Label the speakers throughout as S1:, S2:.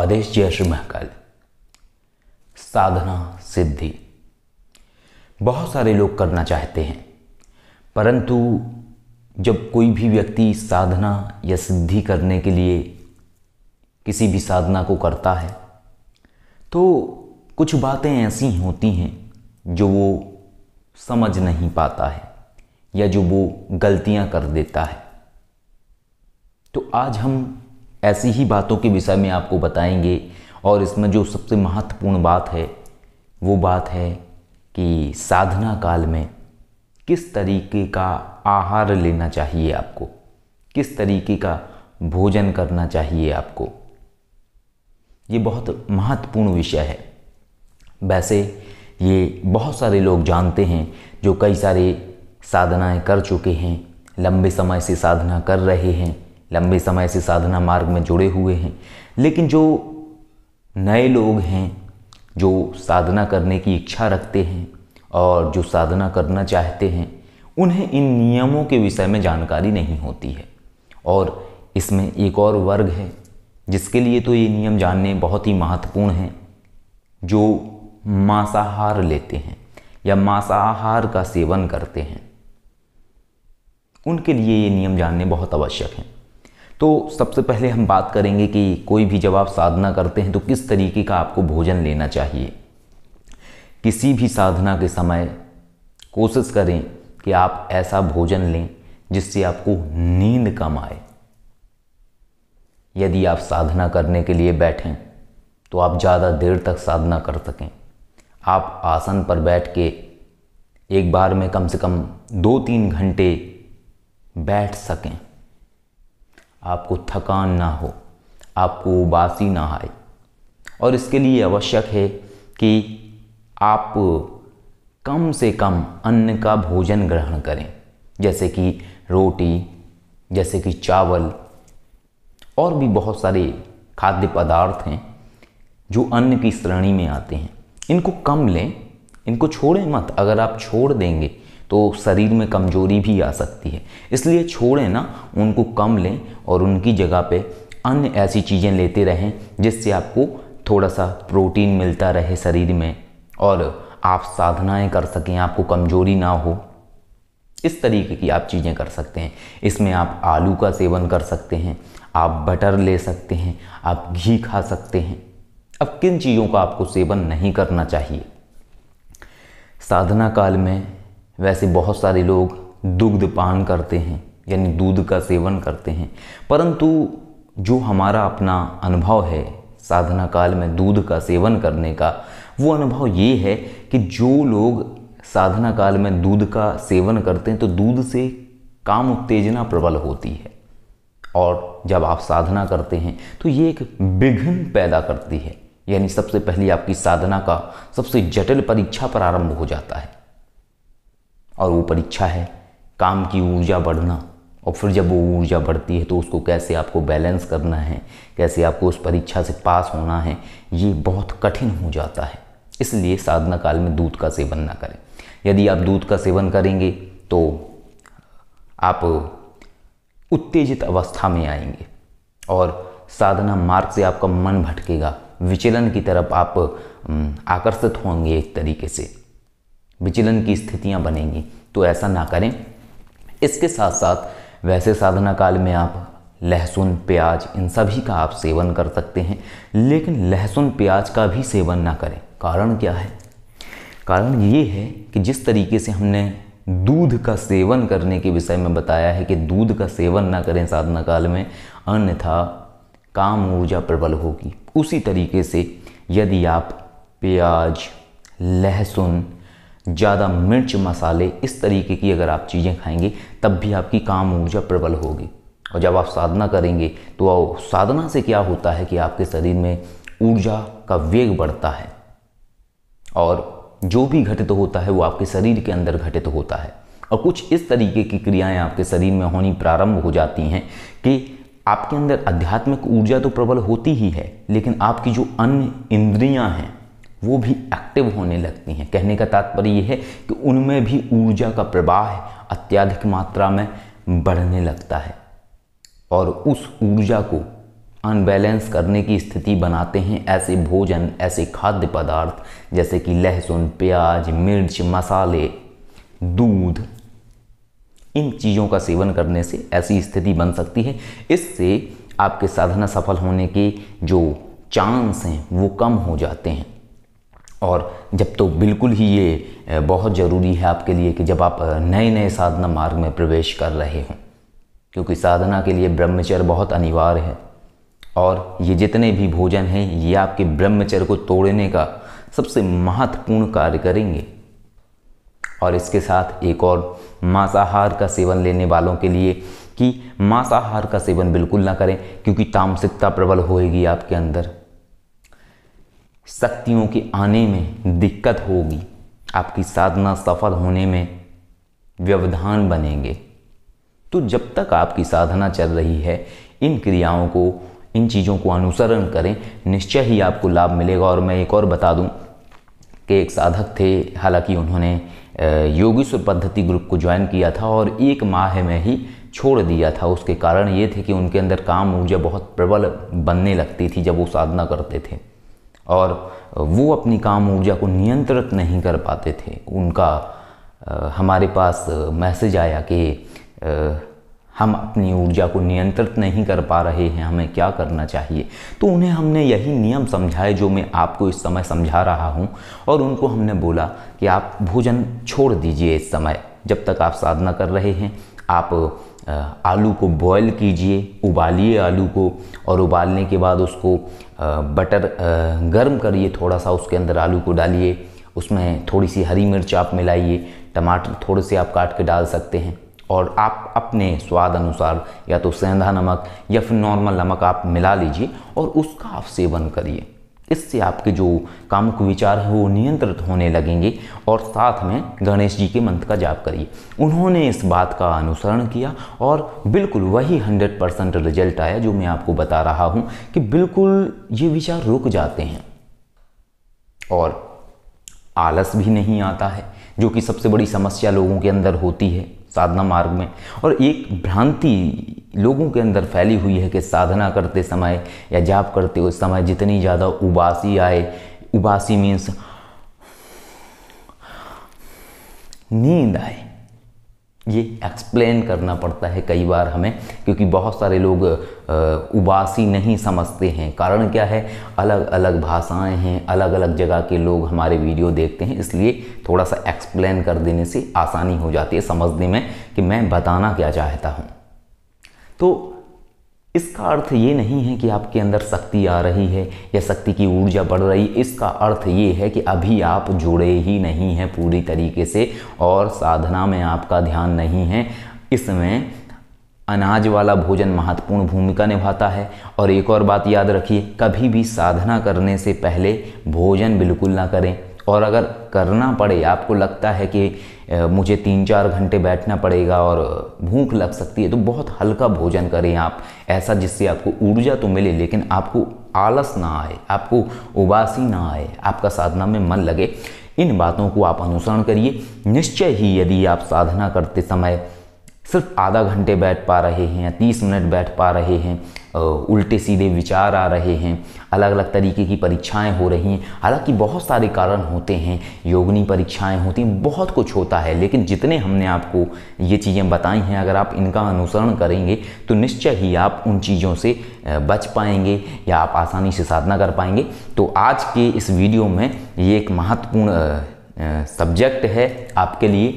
S1: आदेश जय श्री महाकाल साधना सिद्धि बहुत सारे लोग करना चाहते हैं परंतु जब कोई भी व्यक्ति साधना या सिद्धि करने के लिए किसी भी साधना को करता है तो कुछ बातें ऐसी होती हैं जो वो समझ नहीं पाता है या जो वो गलतियां कर देता है तो आज हम ऐसी ही बातों के विषय में आपको बताएंगे और इसमें जो सबसे महत्वपूर्ण बात है वो बात है कि साधना काल में किस तरीके का आहार लेना चाहिए आपको किस तरीके का भोजन करना चाहिए आपको ये बहुत महत्वपूर्ण विषय है वैसे ये बहुत सारे लोग जानते हैं जो कई सारे साधनाएं कर चुके हैं लंबे समय से साधना कर रहे हैं लंबे समय से साधना मार्ग में जुड़े हुए हैं लेकिन जो नए लोग हैं जो साधना करने की इच्छा रखते हैं और जो साधना करना चाहते हैं उन्हें इन नियमों के विषय में जानकारी नहीं होती है और इसमें एक और वर्ग है जिसके लिए तो ये नियम जानने बहुत ही महत्वपूर्ण हैं जो मांसाहार लेते हैं या मांसाहार का सेवन करते हैं उनके लिए ये नियम जानने बहुत आवश्यक हैं तो सबसे पहले हम बात करेंगे कि कोई भी जब आप साधना करते हैं तो किस तरीके का आपको भोजन लेना चाहिए किसी भी साधना के समय कोशिश करें कि आप ऐसा भोजन लें जिससे आपको नींद कम आए यदि आप साधना करने के लिए बैठें तो आप ज़्यादा देर तक साधना कर सकें आप आसन पर बैठ के एक बार में कम से कम दो तीन घंटे बैठ सकें आपको थकान ना हो आपको उबासी ना आए और इसके लिए आवश्यक है कि आप कम से कम अन्न का भोजन ग्रहण करें जैसे कि रोटी जैसे कि चावल और भी बहुत सारे खाद्य पदार्थ हैं जो अन्न की श्रेणी में आते हैं इनको कम लें इनको छोड़ें मत अगर आप छोड़ देंगे तो शरीर में कमजोरी भी आ सकती है इसलिए छोड़ें ना उनको कम लें और उनकी जगह पे अन्य ऐसी चीज़ें लेते रहें जिससे आपको थोड़ा सा प्रोटीन मिलता रहे शरीर में और आप साधनाएं कर सकें आपको कमजोरी ना हो इस तरीके की आप चीज़ें कर सकते हैं इसमें आप आलू का सेवन कर सकते हैं आप बटर ले सकते हैं आप घी खा सकते हैं अब किन चीज़ों का आपको सेवन नहीं करना चाहिए साधना काल में वैसे बहुत सारे लोग दुग्ध पान करते हैं यानी दूध का सेवन करते हैं परंतु जो हमारा अपना अनुभव है साधना काल में दूध का सेवन करने का वो अनुभव ये है कि जो लोग साधना काल में दूध का सेवन करते हैं तो दूध से काम उत्तेजना प्रबल होती है और जब आप साधना करते हैं तो ये एक विघ्न पैदा करती है यानी सबसे पहले आपकी साधना का सबसे जटिल परीक्षा प्रारंभ हो जाता है और वो परीक्षा है काम की ऊर्जा बढ़ना और फिर जब वो ऊर्जा बढ़ती है तो उसको कैसे आपको बैलेंस करना है कैसे आपको उस परीक्षा से पास होना है ये बहुत कठिन हो जाता है इसलिए साधना काल में दूध का सेवन ना करें यदि आप दूध का सेवन करेंगे तो आप उत्तेजित अवस्था में आएंगे और साधना मार्ग से आपका मन भटकेगा विचलन की तरफ आप आकर्षित होंगे एक तरीके से विचलन की स्थितियाँ बनेंगी तो ऐसा ना करें इसके साथ साथ वैसे साधना काल में आप लहसुन प्याज इन सभी का आप सेवन कर सकते हैं लेकिन लहसुन प्याज का भी सेवन ना करें कारण क्या है कारण ये है कि जिस तरीके से हमने दूध का सेवन करने के विषय में बताया है कि दूध का सेवन ना करें साधना काल में अन्यथा काम ऊर्जा प्रबल होगी उसी तरीके से यदि आप प्याज लहसुन ज़्यादा मिर्च मसाले इस तरीके की अगर आप चीज़ें खाएंगे तब भी आपकी काम ऊर्जा प्रबल होगी और जब आप साधना करेंगे तो साधना से क्या होता है कि आपके शरीर में ऊर्जा का वेग बढ़ता है और जो भी घटित तो होता है वो आपके शरीर के अंदर घटित तो होता है और कुछ इस तरीके की क्रियाएं आपके शरीर में होनी प्रारंभ हो जाती हैं कि आपके अंदर आध्यात्मिक ऊर्जा तो प्रबल होती ही है लेकिन आपकी जो अन्य इंद्रियां हैं वो भी एक्टिव होने लगती हैं कहने का तात्पर्य यह है कि उनमें भी ऊर्जा का प्रवाह अत्याधिक मात्रा में बढ़ने लगता है और उस ऊर्जा को अनबैलेंस करने की स्थिति बनाते हैं ऐसे भोजन ऐसे खाद्य पदार्थ जैसे कि लहसुन प्याज मिर्च मसाले दूध इन चीज़ों का सेवन करने से ऐसी स्थिति बन सकती है इससे आपके साधना सफल होने के जो चांस हैं वो कम हो जाते हैं और जब तो बिल्कुल ही ये बहुत ज़रूरी है आपके लिए कि जब आप नए नए साधना मार्ग में प्रवेश कर रहे हों क्योंकि साधना के लिए ब्रह्मचर्य बहुत अनिवार्य है और ये जितने भी भोजन हैं ये आपके ब्रह्मचर्य को तोड़ने का सबसे महत्वपूर्ण कार्य करेंगे और इसके साथ एक और मांसाहार का सेवन लेने वालों के लिए कि मांसाहार का सेवन बिल्कुल ना करें क्योंकि तामसिकता प्रबल होएगी आपके अंदर शक्तियों के आने में दिक्कत होगी आपकी साधना सफल होने में व्यवधान बनेंगे तो जब तक आपकी साधना चल रही है इन क्रियाओं को इन चीज़ों को अनुसरण करें निश्चय ही आपको लाभ मिलेगा और मैं एक और बता दूं कि एक साधक थे हालांकि उन्होंने योगेश्वर पद्धति ग्रुप को ज्वाइन किया था और एक माह में ही छोड़ दिया था उसके कारण ये थे कि उनके अंदर काम ऊर्जा बहुत प्रबल बनने लगती थी जब वो साधना करते थे और वो अपनी काम ऊर्जा को नियंत्रित नहीं कर पाते थे उनका हमारे पास मैसेज आया कि हम अपनी ऊर्जा को नियंत्रित नहीं कर पा रहे हैं हमें क्या करना चाहिए तो उन्हें हमने यही नियम समझाए जो मैं आपको इस समय समझा रहा हूँ और उनको हमने बोला कि आप भोजन छोड़ दीजिए इस समय जब तक आप साधना कर रहे हैं आप आलू को बॉईल कीजिए उबालिए आलू को और उबालने के बाद उसको बटर गर्म करिए थोड़ा सा उसके अंदर आलू को डालिए उसमें थोड़ी सी हरी मिर्च आप मिलाइए टमाटर थोड़े से आप काट के डाल सकते हैं और आप अपने स्वाद अनुसार या तो सेंधा नमक या फिर नॉर्मल नमक आप मिला लीजिए और उसका आप सेवन करिए इससे आपके जो कामुक विचार हैं वो नियंत्रित होने लगेंगे और साथ में गणेश जी के मंत्र का जाप करिए उन्होंने इस बात का अनुसरण किया और बिल्कुल वही हंड्रेड परसेंट रिजल्ट आया जो मैं आपको बता रहा हूँ कि बिल्कुल ये विचार रुक जाते हैं और आलस भी नहीं आता है जो कि सबसे बड़ी समस्या लोगों के अंदर होती है साधना मार्ग में और एक भ्रांति लोगों के अंदर फैली हुई है कि साधना करते समय या जाप करते उस समय जितनी ज़्यादा उबासी आए उबासी मीन्स नींद आए ये एक्सप्लेन करना पड़ता है कई बार हमें क्योंकि बहुत सारे लोग उबासी नहीं समझते हैं कारण क्या है अलग अलग भाषाएं हैं अलग अलग जगह के लोग हमारे वीडियो देखते हैं इसलिए थोड़ा सा एक्सप्लेन कर देने से आसानी हो जाती है समझने में कि मैं बताना क्या चाहता हूँ तो इसका अर्थ ये नहीं है कि आपके अंदर शक्ति आ रही है या शक्ति की ऊर्जा बढ़ रही है इसका अर्थ ये है कि अभी आप जुड़े ही नहीं हैं पूरी तरीके से और साधना में आपका ध्यान नहीं है इसमें अनाज वाला भोजन महत्वपूर्ण भूमिका निभाता है और एक और बात याद रखिए कभी भी साधना करने से पहले भोजन बिल्कुल ना करें और अगर करना पड़े आपको लगता है कि मुझे तीन चार घंटे बैठना पड़ेगा और भूख लग सकती है तो बहुत हल्का भोजन करें आप ऐसा जिससे आपको ऊर्जा तो मिले लेकिन आपको आलस ना आए आपको उबासी ना आए आपका साधना में मन लगे इन बातों को आप अनुसरण करिए निश्चय ही यदि आप साधना करते समय सिर्फ आधा घंटे बैठ पा रहे हैं या तीस मिनट बैठ पा रहे हैं उल्टे सीधे विचार आ रहे हैं अलग अलग तरीके की परीक्षाएं हो रही हैं हालांकि बहुत सारे कारण होते हैं योगनी परीक्षाएं होती हैं बहुत कुछ होता है लेकिन जितने हमने आपको ये चीज़ें बताई हैं अगर आप इनका अनुसरण करेंगे तो निश्चय ही आप उन चीज़ों से बच पाएंगे या आप आसानी से साधना कर पाएंगे तो आज के इस वीडियो में ये एक महत्वपूर्ण सब्जेक्ट है आपके लिए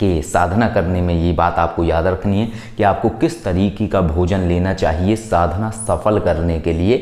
S1: कि साधना करने में ये बात आपको याद रखनी है कि आपको किस तरीके का भोजन लेना चाहिए साधना सफल करने के लिए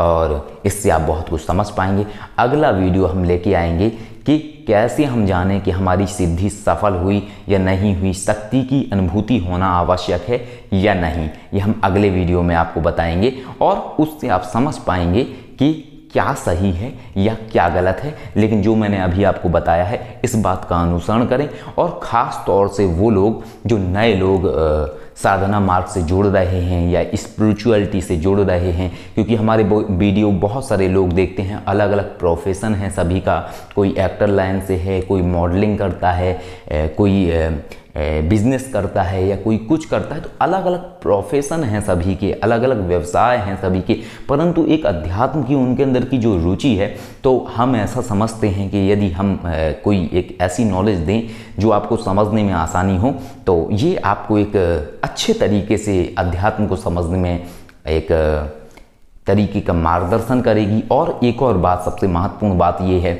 S1: और इससे आप बहुत कुछ समझ पाएंगे अगला वीडियो हम लेके आएंगे कि कैसे हम जाने कि हमारी सिद्धि सफल हुई या नहीं हुई शक्ति की अनुभूति होना आवश्यक है या नहीं ये हम अगले वीडियो में आपको बताएंगे और उससे आप समझ पाएंगे कि क्या सही है या क्या गलत है लेकिन जो मैंने अभी आपको बताया है इस बात का अनुसरण करें और ख़ास तौर से वो लोग जो नए लोग साधना मार्ग से जुड़ रहे हैं या स्पिरिचुअलिटी से जुड़ रहे हैं क्योंकि हमारे वीडियो बहुत सारे लोग देखते हैं अलग अलग प्रोफेशन हैं सभी का कोई एक्टर लाइन से है कोई मॉडलिंग करता है कोई बिजनेस करता है या कोई कुछ करता है तो अलग अलग प्रोफेशन हैं सभी के अलग अलग व्यवसाय हैं सभी के परंतु एक अध्यात्म की उनके अंदर की जो रुचि है तो हम ऐसा समझते हैं कि यदि हम कोई एक ऐसी नॉलेज दें जो आपको समझने में आसानी हो तो ये आपको एक अच्छे तरीके से अध्यात्म को समझने में एक तरीके का मार्गदर्शन करेगी और एक और बात सबसे महत्वपूर्ण बात ये है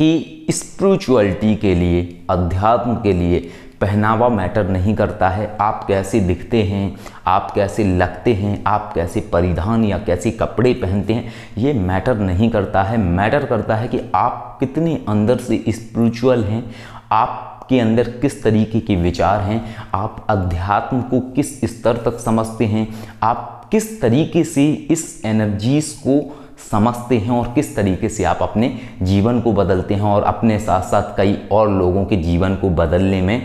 S1: कि स्पिरिचुअलिटी के लिए अध्यात्म के लिए पहनावा मैटर नहीं करता है आप कैसे दिखते हैं आप कैसे लगते हैं आप कैसे परिधान या कैसे कपड़े पहनते हैं ये मैटर नहीं करता है मैटर करता है कि आप कितने अंदर से स्पिरिचुअल हैं आप आपके अंदर किस तरीके के विचार हैं आप अध्यात्म को किस स्तर तक समझते हैं आप किस तरीके से इस एनर्जीज को समझते हैं और किस तरीके से आप अपने जीवन को बदलते हैं और अपने साथ साथ कई और लोगों के जीवन को बदलने में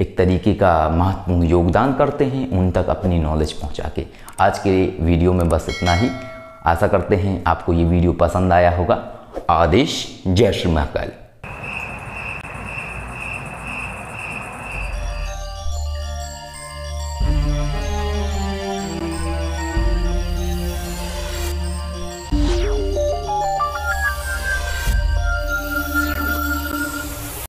S1: एक तरीके का महत्वपूर्ण योगदान करते हैं उन तक अपनी नॉलेज पहुंचा के आज के वीडियो में बस इतना ही आशा करते हैं आपको ये वीडियो पसंद आया होगा आदेश जय श्री महाकाल